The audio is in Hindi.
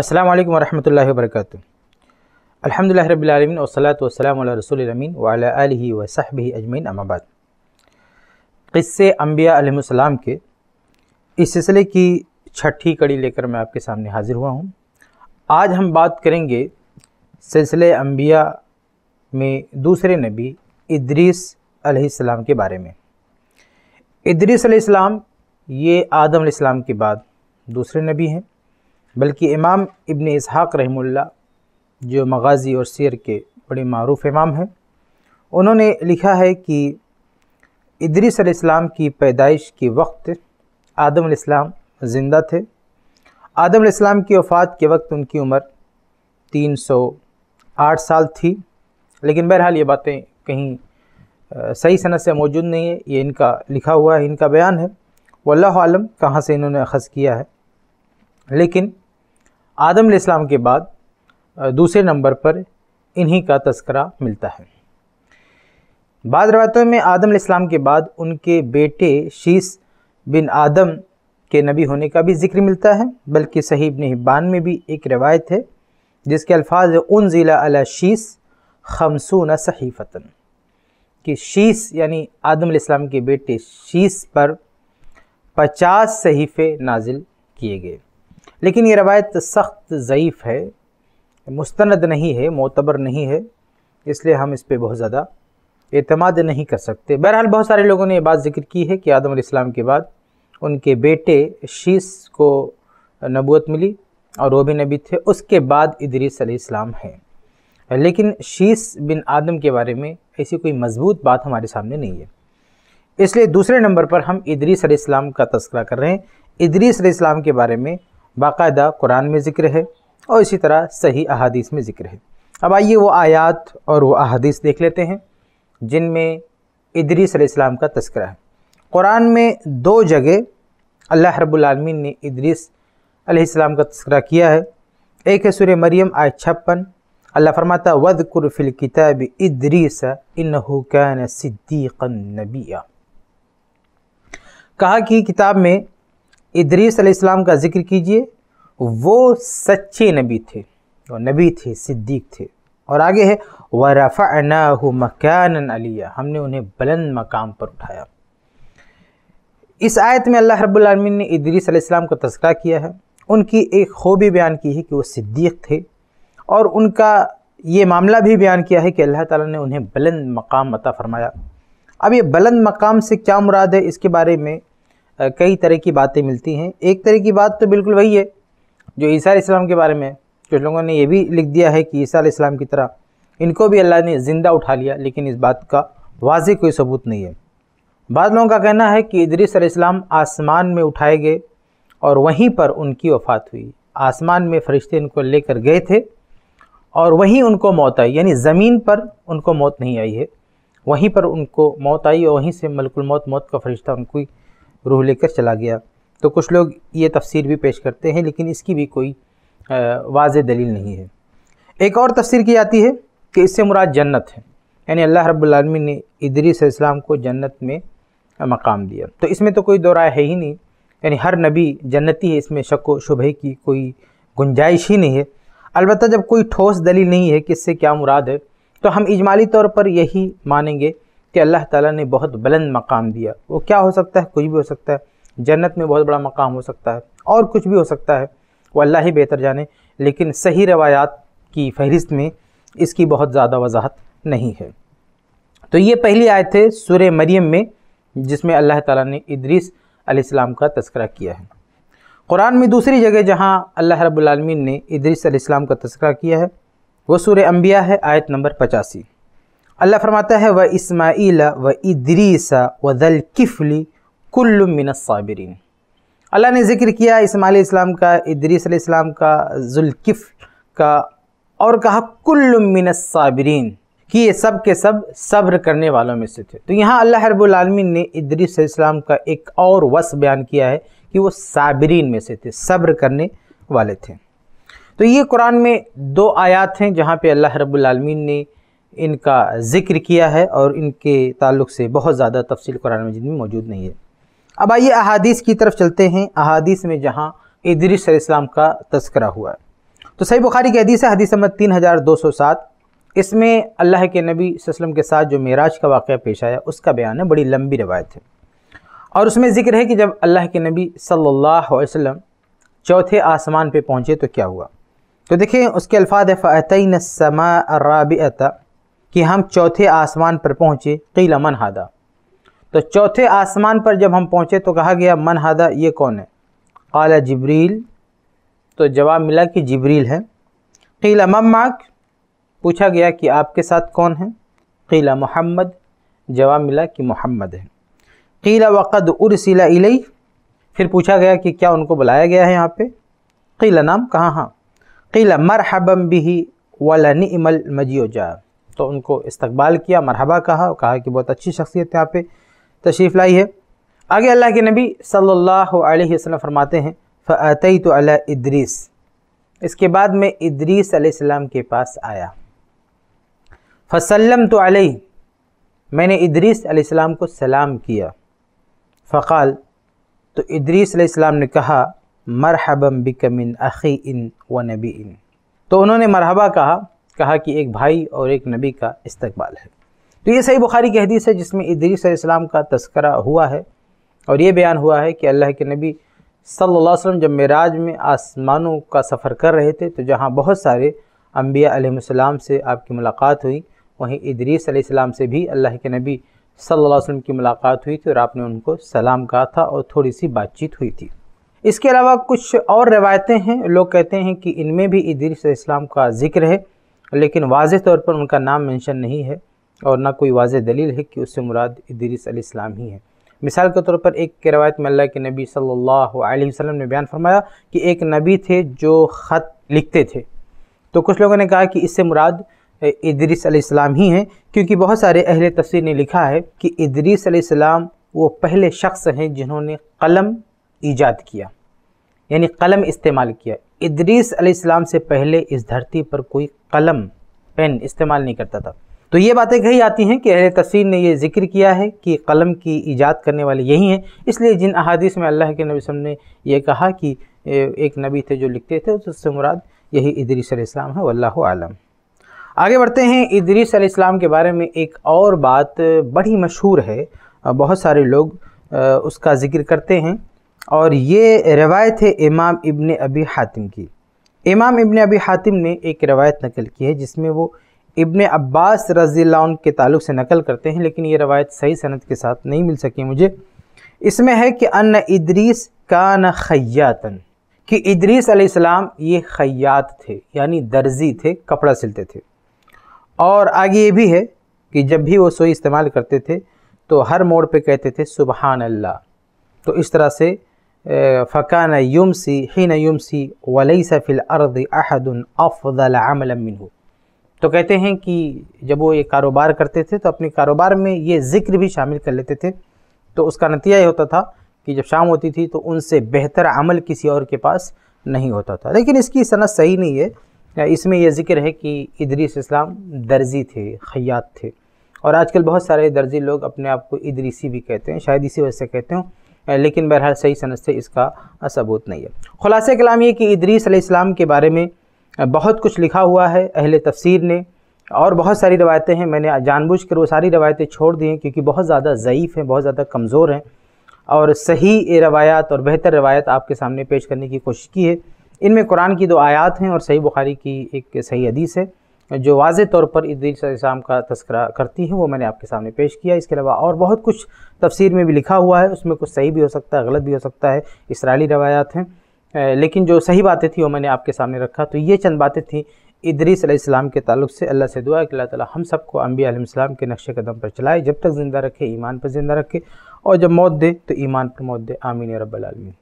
अल्लाम वालेकुम वरहमतुल्लाहि वबरकातुह अल्हम्दुलिल्लाहि रब्बिल आलमीन वस्सलातु वस्सलामु अला रसूलिल अमीन व अला व सहबिही अजमैन अम्मा बाद क़िस्से अंबिया अलैहिस्सलाम के इस सिलसिले की छठी कड़ी लेकर मैं आपके सामने हाज़िर हुआ हूँ आज हम बात करेंगे सिलसिले अम्बिया में दूसरे नबी इद्रीसम अलैहिस्सलाम के बारे में इद्रीसम अलैहिस्सलाम ये आदम अलैहिस्सलाम के बाद दूसरे नबी हैं बल्कि इमाम इबन इसहाक़ रहमुल्ला जो मगाजी और सिर के बड़े मरूफ़ इमाम हैं उन्होंने लिखा है कि इदरीस अलैहिस्सलाम की पैदाइश के वक्त आदम अलैहिस्सलाम ज़िंदा थे आदम अलैहिस्सलाम की वफ़ात के वक्त उनकी उम्र 308 साल थी लेकिन बहरहाल ये बातें कहीं सही सनत से मौजूद नहीं है ये इनका लिखा हुआ है इनका बयान है आलम कहाँ से इन्होंने अखज़ किया है लेकिन आदम इस्लाम के बाद दूसरे नंबर पर इन्हीं का तस्करा मिलता है बाद रवायतों में आदम इस्लाम के बाद उनके बेटे शीश बिन आदम के नबी होने का भी जिक्र मिलता है बल्कि सहीब इबन हिब्बान में भी एक रवायत है जिसके अल्फाज उन ज़िला अला शीश खमसून सहीफ़ता कि शीस यानी आदम इस्लाम के बेटे शीस पर पचास सहीफ़े नाजिल किए गए लेकिन ये रवायत सख्त ज़यीफ़ है मुस्तंद नहीं है मोतबर नहीं है इसलिए हम इस पर बहुत ज़्यादा अतमाद नहीं कर सकते बहरहाल बहुत सारे लोगों ने ये बात जिक्र की है कि आदम इस्लाम के बाद उनके बेटे शीस को नबूत मिली और वो भी नबी थे उसके बाद इदरीस इस्लाम हैं लेकिन शीस बिन आदम के बारे में ऐसी कोई मजबूत बात हमारे सामने नहीं है इसलिए दूसरे नंबर पर हम इदरीस इस्लाम का तस्करा कर रहे हैं इदरीस इस्लाम के बारे में बाकायदा कुरान में ज़िक्र है और इसी तरह सही अहादीस में ज़िक्र है अब आइए वो आयात और वो अहादीस देख लेते हैं जिनमें इदरीस का तस्करा है कुरान में दो जगह अल्लाह रबालमीन ने इदरीस अलैहिस्सलाम का तस्करा किया है एक है सुर मरियम आय छप्पन अल्लाह फरमाता वद कुरफिल किताब इदरीस इन कैन सिद्दीक नबिया कहा कि किताब में इदरीस अलैहिस्सलाम का जिक्र कीजिए वो सच्चे नबी थे और नबी थे सिद्दीक थे और आगे है व रफ़ना मकान अलिया हमने उन्हें बुलंद मकाम पर उठाया इस आयत में अल्लाह रब्लमीन ने इदरीस अलैहिस्सलाम का तस्करा किया है उनकी एक खूबी बयान की है कि वो सिद्दीक थे और उनका ये मामला भी बयान किया है कि अल्लाह ताला ने उन्हें बुलंद मकाम अता फ़रमाया अब ये बुलंद मकाम से क्या मुराद है इसके बारे में कई तरह की बातें मिलती हैं एक तरह की बात तो बिल्कुल वही है जो ईसा इस्लाम के बारे में कुछ लोगों ने यह भी लिख दिया है कि ईसा इस्लाम की तरह इनको भी अल्लाह ने ज़िंदा उठा लिया लेकिन इस बात का वाज कोई सबूत नहीं है बाद लोगों का कहना है कि इदरीस इस्लाम आसमान में उठाए गए और वहीं पर उनकी वफ़ात हुई आसमान में फरिश्ते इनको लेकर गए थे और वहीं उनको मौत आई यानी ज़मीन पर उनको मौत नहीं आई है वहीं पर उनको मौत आई और वहीं से मलकुल मौत मौत का फरिश्ता उनकी रूह लेकर चला गया तो कुछ लोग ये तफसीर भी पेश करते हैं लेकिन इसकी भी कोई वाज दलील नहीं है एक और तफसीर की जाती है कि इससे मुराद जन्नत है यानी अल्लाह रब्लम ने इदरीस इस्लाम को जन्नत में मकाम दिया तो इसमें तो कोई दौरा है ही नहीं यानी हर नबी जन्नती है इसमें शक व शुभ की कोई गुंजाइश ही नहीं है अलबत्त जब कोई ठोस दलील नहीं है कि इससे क्या मुराद है तो हम इजमाली तौर पर यही मानेंगे कि अल्लाह ताला ने बहुत बुलंद मकाम दिया वो क्या हो सकता है कुछ भी हो सकता है जन्नत में बहुत बड़ा मकाम हो सकता है और कुछ भी हो सकता है वो अल्लाह ही बेहतर जाने लेकिन सही रवायात की फहरिस्त में इसकी बहुत ज़्यादा वजाहत नहीं है तो ये पहली आयत है सुर मरियम में जिसमें अल्लाह ताला ने इदरीस अलैहिस्सलाम का तस्करा किया है कुरान में दूसरी जगह जहां अल्लाह रब्बुल आलमीन ने इदरीस अलैहिस्सलाम का तस्करा किया है वो सूर्य अम्बिया है आयत नंबर पचासी अल्लाह फरमाता है व इसमाईल व इदरीसा व दल किफ़ली कुल्लुमिनसाबरीन अल्लाह ने ज़िक्र किया इसमाईल इस्लाम का इदरीस इस्लाम का जुल्किफ़ का और कहा कुल्लुमिनसाबरीन कि ये सब के सब सब्र करने वालों में से थे तो यहाँ अल्लाह रबालमीन ने इदरीस इस्लाम का एक और वस बयान किया है कि वो साबरीन में से थे सब्र करने वाले थे तो ये कुरान में दो आयात हैं जहाँ पे अल्लाह रबालमीन ने इनका ज़िक्र किया है और इनके ताल्लुक से बहुत ज़्यादा तफसील कुरान मजिद में मौजूद नहीं है अब आइए अहादीस की तरफ चलते हैं अहादीस में जहाँ इदरीस इस्लाम का तस्करा हुआ है तो सही बुखारी की हदीस है हदीस नंबर तीन हज़ार दो सौ सात इसमें अल्लाह के नबी वसम के साथ जो मेराज का वाक़ पेश आया उसका बयान है बड़ी लंबी रवायत है और उसमें ज़िक्र है कि जब अल्लाह के नबी सल्लल्लाहु अलैहि वसल्लम चौथे आसमान पर पहुँचे तो क्या हुआ तो देखिए उसके अल्फाज है फ़तन समा कि हम चौथे आसमान पर पहुँचे क़िला मन हादा तो चौथे आसमान पर जब हम पहुँचे तो कहा गया मन हादा ये कौन है काला जबरील तो जवाब मिला कि जबरील है किला मम्माक पूछा गया कि आपके साथ कौन है किला मोहम्मद जवाब मिला कि मोहम्मद है कीला वक़द उर्सिला इलई फिर पूछा गया कि क्या उनको बुलाया गया है यहाँ पे किला नाम कहाँ हाँ किला मरहबम बिही वाला निमल मजियो जा तो उनको इस्तबाल किया मरहबा कहा और कहा कि बहुत अच्छी शख्सियत यहाँ पे तशरीफ़ लाई है आगे अल्लाह के नबी सल्लल्लाहु अलैहि वसल्लम फरमाते हैं फ़तई तो अल इद्रीस इसके बाद मैं इद्रीस अलैहिस्सलाम के पास आया फसलम तो अलई मैंने इद्रीस अलैहिस्सलाम को सलाम किया फ़काल तो इद्रीसम अलैहिस्सलाम ने कहा मरहबम बिकमिन अखी इन व नबी इन तो उन्होंने मरहबा कहा कहा कि एक भाई और एक नबी का इस्तबाल है तो ये सही बुखारी की हदीस है जिसमें इदरीस इस्लाम का तस्करा हुआ है और ये बयान हुआ है कि अल्लाह के नबी सल्लल्लाहु अलैहि वसल्लम जब मेराज में आसमानों का सफ़र कर रहे थे तो जहाँ बहुत सारे अम्बिया से आपकी मुलाकात हुई वहीं इदरीस आसमाम से भी अल्लाह के नबी सल्ला वसलम की मुलाकात हुई थी और आपने उनको सलाम कहा था और थोड़ी सी बातचीत हुई थी इसके अलावा कुछ और रवायतें हैं लोग कहते हैं कि इनमें भी इदरीस इस्लाम का जिक्र है लेकिन वाज तौर पर उनका नाम मेंशन नहीं है और ना कोई वाज दलील है कि उससे मुराद इदरीस इस्लाम ही है मिसाल के तौर पर एक के रवायत में अल्लाह के नबी सल्लल्लाहु अलैहि वसल्लम ने बयान फरमाया कि एक नबी थे जो ख़त लिखते थे तो कुछ लोगों ने कहा कि इससे मुराद इदरीस इस्लाम ही हैं क्योंकि बहुत सारे अहल तस्वीर ने लिखा है कि इदरीस वो पहले शख्स हैं जिन्होंने कलम ईजाद किया यानी कलम इस्तेमाल किया इदरीस अलैहिस्सलाम से पहले इस धरती पर कोई कलम पेन इस्तेमाल नहीं करता था तो ये बातें कही आती हैं कि अहल तफसीर ने यह जिक्र किया है कि कलम की ईजाद करने वाले यही हैं इसलिए जिन अहादीस में अल्लाह के नबी वसम ने यह कहा कि एक नबी थे जो लिखते थे उससे मुराद यही इदरीस अलैहिस्सलाम है वल्लाह आलम आगे बढ़ते हैं इदरीस अलैहिस्सलाम के बारे में एक और बात बड़ी मशहूर है बहुत सारे लोग उसका जिक्र करते हैं और ये रवायत है इमाम इबन अबी हातिम की इमाम इबन अबी हातिम ने एक रवायत नकल की है जिसमें वो इबन अब्बास रज़ी के ताल्लुक से नकल करते हैं लेकिन ये रवायत सही सनत के साथ नहीं मिल सकी मुझे इसमें है कि अन इदरीस का न खयातन कि इदरीस अलैहिस्सलाम ये खयात थे यानी दर्जी थे कपड़ा सिलते थे और आगे ये भी है कि जब भी वो सोई इस्तेमाल करते थे तो हर मोड़ पे कहते थे सुबहान अल्लाह तो इस तरह से फ़कान यमसी हिन यमसी वलईसा सफिल अर्द अहद अफ़ल अमल मिनहू तो कहते हैं कि जब वो ये कारोबार करते थे तो अपने कारोबार में ये ज़िक्र भी शामिल कर लेते थे तो उसका नतीजा ये होता था कि जब शाम होती थी तो उनसे बेहतर अमल किसी और के पास नहीं होता था लेकिन इसकी सनत सही नहीं है इसमें यह ज़िक्र है कि इदरीस इस्लाम दर्जी थे खयात थे और आजकल बहुत सारे दर्जी लोग अपने आप को इदरीसी भी कहते हैं शायद इसी वजह से कहते हों लेकिन बहरहाल सही सनत से इसका सबूत नहीं है ख़ुलास कलाम ये कि इदरीस इस्लाम के बारे में बहुत कुछ लिखा हुआ है अहल तफसीर ने और बहुत सारी रवायतें हैं मैंने जानबूझ कर वो सारी रवायतें छोड़ दी हैं क्योंकि बहुत ज़्यादा ज़यीफ़ हैं बहुत ज़्यादा कमज़ोर हैं और सही रवायात और बेहतर रवायत आपके सामने पेश करने की कोशिश की है इनमें कुरान की दो आयात हैं और सही बुखारी की एक सही हदीस है जो वाज तौर पर इदरीस का तस्करा करती है वो मैंने आपके सामने पेश किया इसके अलावा और बहुत कुछ तफसीर में भी लिखा हुआ है उसमें कुछ सही भी हो सकता है गलत भी हो सकता है इसराइली रवायात हैं लेकिन जो सही बातें थी वो मैंने आपके सामने रखा तो ये चंद बातें थी इदरीस के तल्ल से अल्लाह से दुआ कि अल्लाह हम सबको अम्बियाम के नक्श कदम पर चलाए जब तक ज़िंदा रखे ईमान पर ज़िंदा रखे और जब मौत दे तो ईमान पर मौत दे आमीन रबालमी